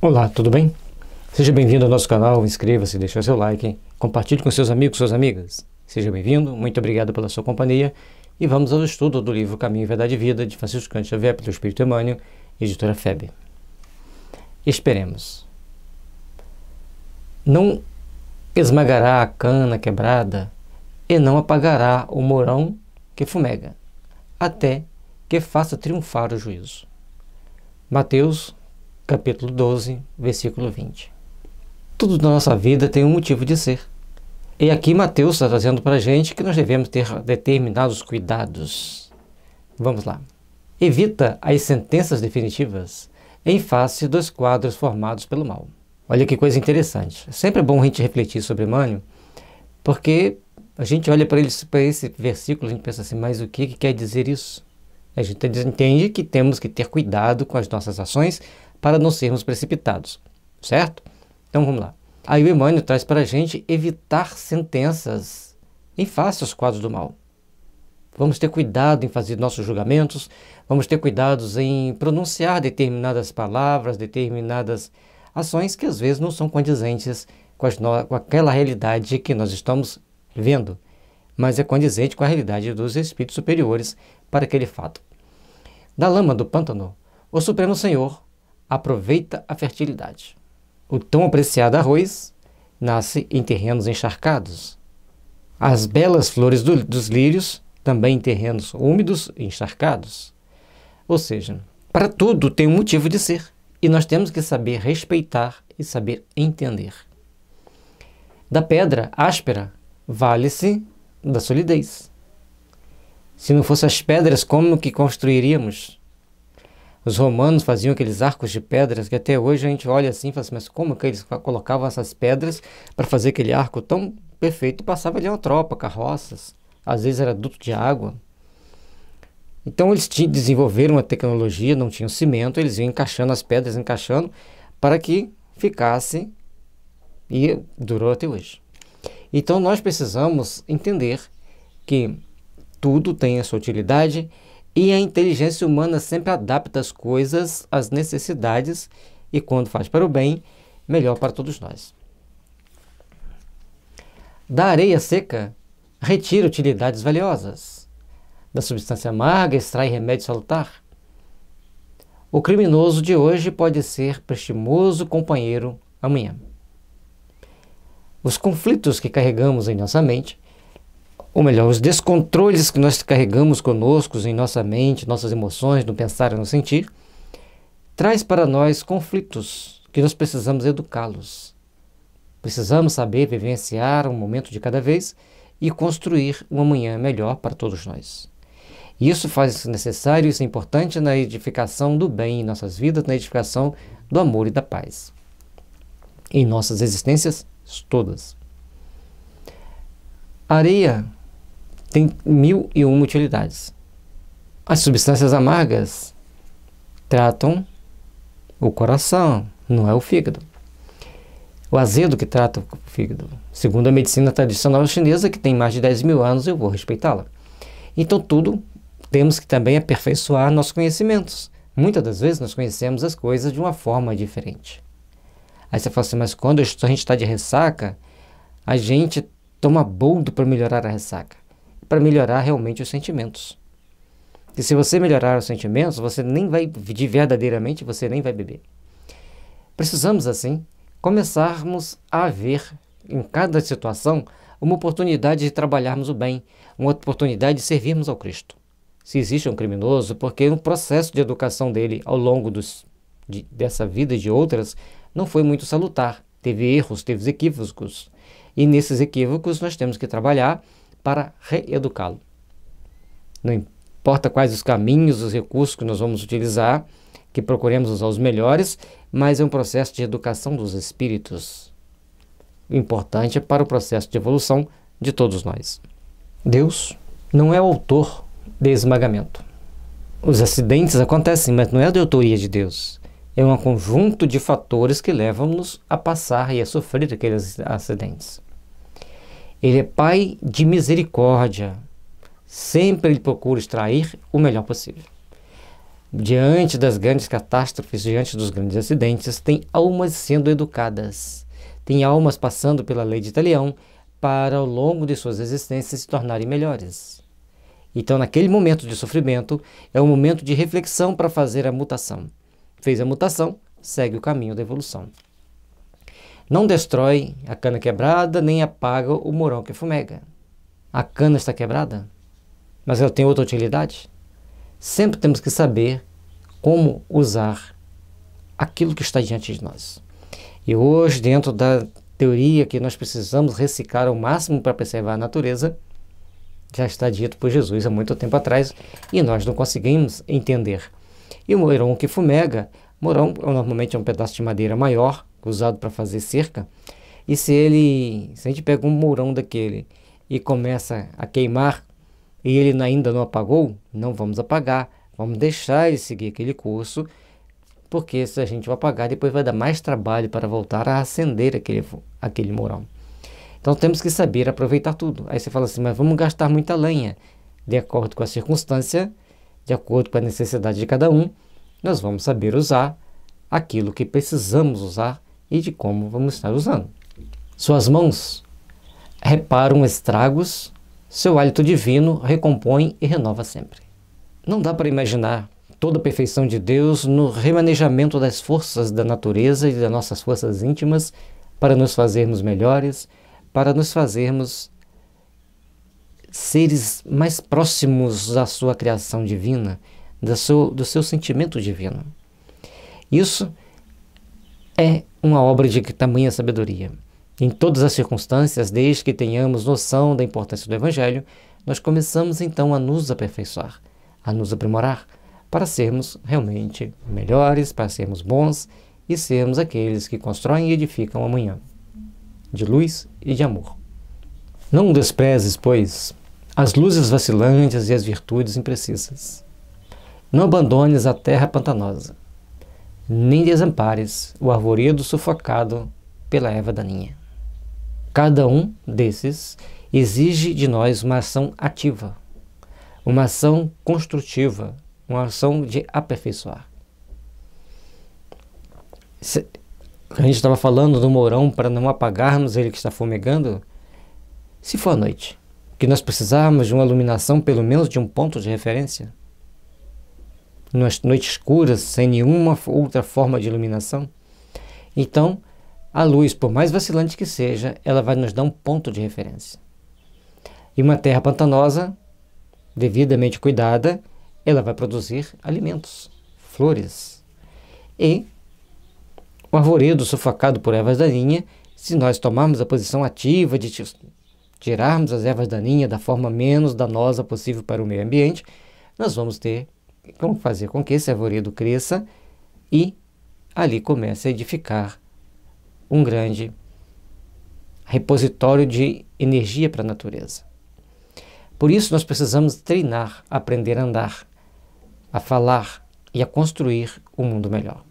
Olá, tudo bem? Seja bem-vindo ao nosso canal, inscreva-se, deixe seu like, compartilhe com seus amigos, suas amigas. Seja bem-vindo, muito obrigado pela sua companhia e vamos ao estudo do livro Caminho, Verdade e Vida de Francisco Cante Xavier pelo Espírito Emmanuel, editora FEB. Esperemos. Não esmagará a cana quebrada e não apagará o morão que fumega, até que faça triunfar o juízo. Mateus capítulo 12, versículo 20. Tudo na nossa vida tem um motivo de ser. E aqui Mateus está trazendo para a gente que nós devemos ter determinados cuidados. Vamos lá. Evita as sentenças definitivas em face dos quadros formados pelo mal. Olha que coisa interessante. É sempre é bom a gente refletir sobre Emmanuel, porque a gente olha para esse versículo e a gente pensa assim, mas o que, que quer dizer isso? A gente entende que temos que ter cuidado com as nossas ações, para não sermos precipitados, certo? Então vamos lá. Aí o Emmanuel traz para a gente evitar sentenças em face aos quadros do mal. Vamos ter cuidado em fazer nossos julgamentos, vamos ter cuidados em pronunciar determinadas palavras, determinadas ações que às vezes não são condizentes com, no... com aquela realidade que nós estamos vendo, mas é condizente com a realidade dos espíritos superiores para aquele fato. Da lama do pântano, o Supremo Senhor aproveita a fertilidade. O tão apreciado arroz nasce em terrenos encharcados. As belas flores do, dos lírios também em terrenos úmidos e encharcados. Ou seja, para tudo tem um motivo de ser e nós temos que saber respeitar e saber entender. Da pedra áspera, vale-se da solidez. Se não fossem as pedras, como que construiríamos? Os romanos faziam aqueles arcos de pedras que até hoje a gente olha assim e fala assim, mas como que eles colocavam essas pedras para fazer aquele arco tão perfeito? Passava ali uma tropa, carroças, às vezes era duto de água. Então eles desenvolveram uma tecnologia, não tinham cimento, eles iam encaixando as pedras, encaixando, para que ficasse e durou até hoje. Então nós precisamos entender que tudo tem a sua utilidade e a inteligência humana sempre adapta as coisas às necessidades e quando faz para o bem, melhor para todos nós. Da areia seca, retira utilidades valiosas. Da substância amarga, extrai remédio salutar. O criminoso de hoje pode ser prestimoso companheiro amanhã. Os conflitos que carregamos em nossa mente ou melhor, os descontroles que nós carregamos conosco em nossa mente, nossas emoções, no pensar e no sentir, traz para nós conflitos que nós precisamos educá-los. Precisamos saber vivenciar um momento de cada vez e construir um amanhã melhor para todos nós. Isso faz necessário, isso é importante na edificação do bem em nossas vidas, na edificação do amor e da paz. Em nossas existências todas. Areia tem mil e uma utilidades. As substâncias amargas tratam o coração, não é o fígado. O azedo que trata o fígado. Segundo a medicina tradicional chinesa, que tem mais de 10 mil anos, eu vou respeitá-la. Então, tudo temos que também aperfeiçoar nossos conhecimentos. Muitas das vezes nós conhecemos as coisas de uma forma diferente. Aí você fala assim, mas quando a gente está de ressaca, a gente toma boldo para melhorar a ressaca para melhorar realmente os sentimentos. E se você melhorar os sentimentos, você nem vai, de verdadeiramente, você nem vai beber. Precisamos, assim, começarmos a ver em cada situação uma oportunidade de trabalharmos o bem, uma oportunidade de servirmos ao Cristo. Se existe um criminoso, porque o processo de educação dele ao longo dos, de, dessa vida e de outras não foi muito salutar, teve erros, teve equívocos. E nesses equívocos nós temos que trabalhar para reeducá-lo. Não importa quais os caminhos, os recursos que nós vamos utilizar, que procuremos usar os melhores, mas é um processo de educação dos espíritos importante para o processo de evolução de todos nós. Deus não é o autor de esmagamento. Os acidentes acontecem, mas não é de autoria de Deus. É um conjunto de fatores que levam-nos a passar e a sofrer aqueles acidentes. Ele é pai de misericórdia. Sempre ele procura extrair o melhor possível. Diante das grandes catástrofes, diante dos grandes acidentes, tem almas sendo educadas. Tem almas passando pela lei de Italião para, ao longo de suas existências, se tornarem melhores. Então, naquele momento de sofrimento, é um momento de reflexão para fazer a mutação. Fez a mutação, segue o caminho da evolução. Não destrói a cana quebrada, nem apaga o morão que fumega. A cana está quebrada, mas ela tem outra utilidade. Sempre temos que saber como usar aquilo que está diante de nós. E hoje, dentro da teoria que nós precisamos reciclar ao máximo para preservar a natureza, já está dito por Jesus há muito tempo atrás e nós não conseguimos entender. E o morão que fumega, morão normalmente é um pedaço de madeira maior, usado para fazer cerca, e se ele, se a gente pega um mourão daquele e começa a queimar e ele ainda não apagou, não vamos apagar, vamos deixar ele seguir aquele curso, porque se a gente apagar, depois vai dar mais trabalho para voltar a acender aquele, aquele mourão. Então temos que saber aproveitar tudo. Aí você fala assim, mas vamos gastar muita lenha. De acordo com a circunstância, de acordo com a necessidade de cada um, nós vamos saber usar aquilo que precisamos usar e de como vamos estar usando. Suas mãos reparam estragos, seu hálito divino recompõe e renova sempre. Não dá para imaginar toda a perfeição de Deus no remanejamento das forças da natureza e das nossas forças íntimas para nos fazermos melhores, para nos fazermos seres mais próximos da sua criação divina, do seu, do seu sentimento divino. Isso é uma obra de tamanha sabedoria. Em todas as circunstâncias, desde que tenhamos noção da importância do Evangelho, nós começamos então a nos aperfeiçoar, a nos aprimorar, para sermos realmente melhores, para sermos bons e sermos aqueles que constroem e edificam amanhã, de luz e de amor. Não desprezes, pois, as luzes vacilantes e as virtudes imprecisas. Não abandones a terra pantanosa nem desampares o arvoredo sufocado pela erva daninha. Cada um desses exige de nós uma ação ativa, uma ação construtiva, uma ação de aperfeiçoar. Se a gente estava falando do mourão para não apagarmos ele que está fumegando. Se for à noite, que nós precisarmos de uma iluminação pelo menos de um ponto de referência, nas noites escuras, sem nenhuma outra forma de iluminação? Então, a luz, por mais vacilante que seja, ela vai nos dar um ponto de referência. E uma terra pantanosa, devidamente cuidada, ela vai produzir alimentos, flores. E o arvoredo sufocado por ervas daninhas, se nós tomarmos a posição ativa de tirarmos as ervas daninhas da forma menos danosa possível para o meio ambiente, nós vamos ter então, fazer com que esse arvoredo cresça e ali começa a edificar um grande repositório de energia para a natureza. Por isso, nós precisamos treinar, aprender a andar, a falar e a construir um mundo melhor.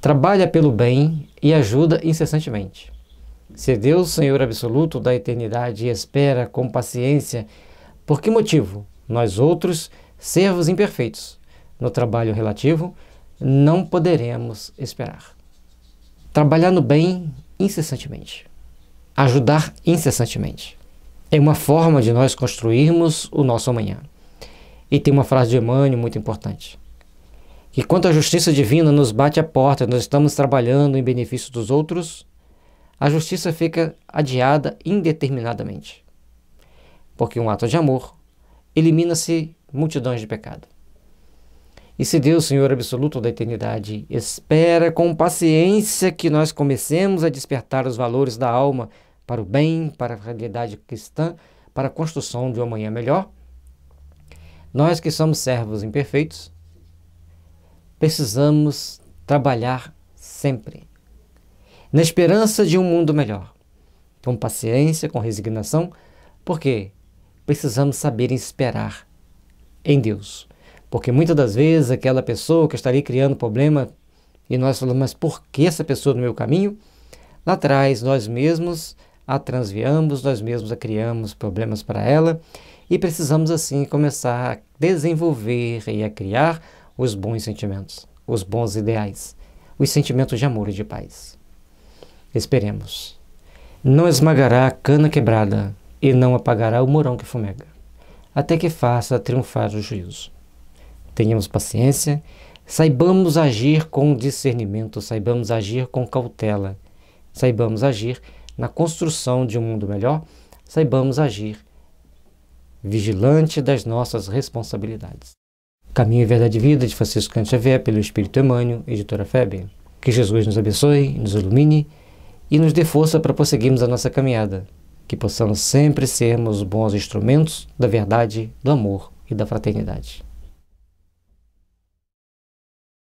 Trabalha pelo bem e ajuda incessantemente. Se Deus, Senhor absoluto da eternidade, espera com paciência, por que motivo nós outros, servos imperfeitos, no trabalho relativo, não poderemos esperar. Trabalhar no bem incessantemente. Ajudar incessantemente. É uma forma de nós construirmos o nosso amanhã. E tem uma frase de Emmanuel muito importante. Que quando a justiça divina nos bate à porta, nós estamos trabalhando em benefício dos outros, a justiça fica adiada indeterminadamente. Porque um ato de amor, elimina-se multidões de pecado. E se Deus, Senhor absoluto da eternidade, espera com paciência que nós comecemos a despertar os valores da alma para o bem, para a realidade cristã, para a construção de um amanhã melhor, nós que somos servos imperfeitos, precisamos trabalhar sempre, na esperança de um mundo melhor, com paciência, com resignação, porque precisamos saber esperar em Deus. Porque muitas das vezes aquela pessoa que estaria criando problema e nós falamos, mas por que essa pessoa no meu caminho? Lá atrás, nós mesmos a transviamos, nós mesmos a criamos problemas para ela e precisamos assim começar a desenvolver e a criar os bons sentimentos, os bons ideais, os sentimentos de amor e de paz. Esperemos. Não esmagará a cana quebrada e não apagará o morão que fumega, até que faça triunfar o juízo. Tenhamos paciência, saibamos agir com discernimento, saibamos agir com cautela, saibamos agir na construção de um mundo melhor, saibamos agir vigilante das nossas responsabilidades. Caminho e Verdade e Vida de Francisco Cante Xavier, pelo Espírito Emmanuel, editora Febre. Que Jesus nos abençoe, nos ilumine e nos dê força para prosseguirmos a nossa caminhada que possamos sempre sermos bons instrumentos da verdade, do amor e da fraternidade.